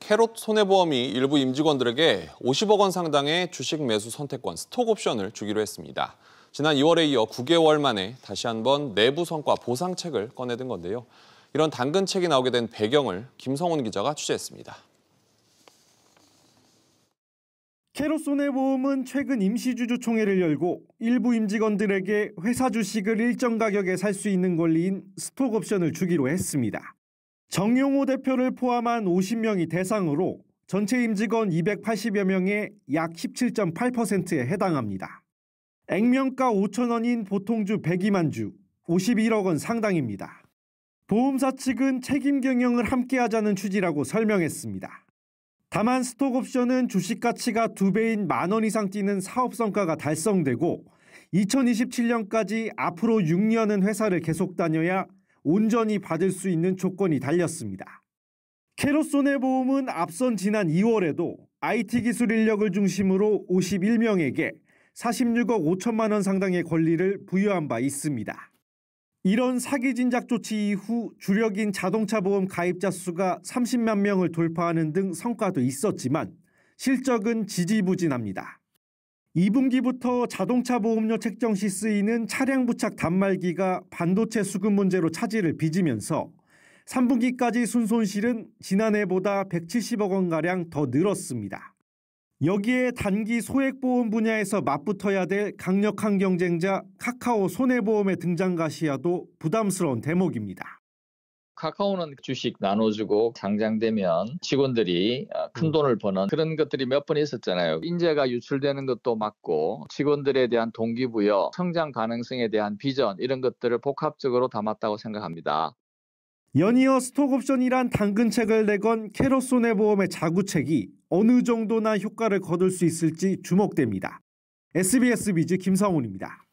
캐롯 손해보험이 일부 임직원들에게 50억 원 상당의 주식 매수 선택권 스톡 옵션을 주기로 했습니다. 지난 2월에 이어 9개월 만에 다시 한번 내부 성과 보상책을 꺼내든 건데요. 이런 당근책이 나오게 된 배경을 김성훈 기자가 취재했습니다. 캐롯 손해보험은 최근 임시주주총회를 열고 일부 임직원들에게 회사 주식을 일정 가격에 살 수 있는 권리인 스톡옵션을 주기로 했습니다. 정용호 대표를 포함한 50명이 대상으로 전체 임직원 280여 명의 약 17.8%에 해당합니다. 액면가 5천원인 보통주 102만 주, 51억 원 상당입니다. 보험사 측은 책임 경영을 함께 하자는 취지라고 설명했습니다. 다만 스톡옵션은 주식 가치가 2배인만 원 이상 뛰는 사업성과가 달성되고 2027년까지 앞으로 6년은 회사를 계속 다녀야 온전히 받을 수 있는 조건이 달렸습니다. 캐로손의보험은 앞선 지난 2월에도 IT 기술 인력을 중심으로 51명에게 46억 5천만 원 상당의 권리를 부여한 바 있습니다. 이런 사기 진작 조치 이후 주력인 자동차 보험 가입자 수가 30만 명을 돌파하는 등 성과도 있었지만 실적은 지지부진합니다. 2분기부터 자동차 보험료 책정 시 쓰이는 차량 부착 단말기가 반도체 수급 문제로 차질을 빚으면서 3분기까지 순손실은 지난해보다 170억 원가량 더 늘었습니다. 여기에 단기 소액보험 분야에서 맞붙어야 될 강력한 경쟁자 카카오 손해보험의 등장가시야도 부담스러운 대목입니다. 카카오는 주식 나눠주고 상장되면 직원들이 아, 큰 음. 돈을 버는 그런 것들이 몇 번 있었잖아요. 인재가 유출되는 것도 맞고 직원들에 대한 동기부여, 성장 가능성에 대한 비전 이런 것들을 복합적으로 담았다고 생각합니다. 연이어 스톡옵션이란 당근책을 내건 캐롯소네보험의 자구책이 어느 정도나 효과를 거둘 수 있을지 주목됩니다. SBS 비즈 김성훈입니다.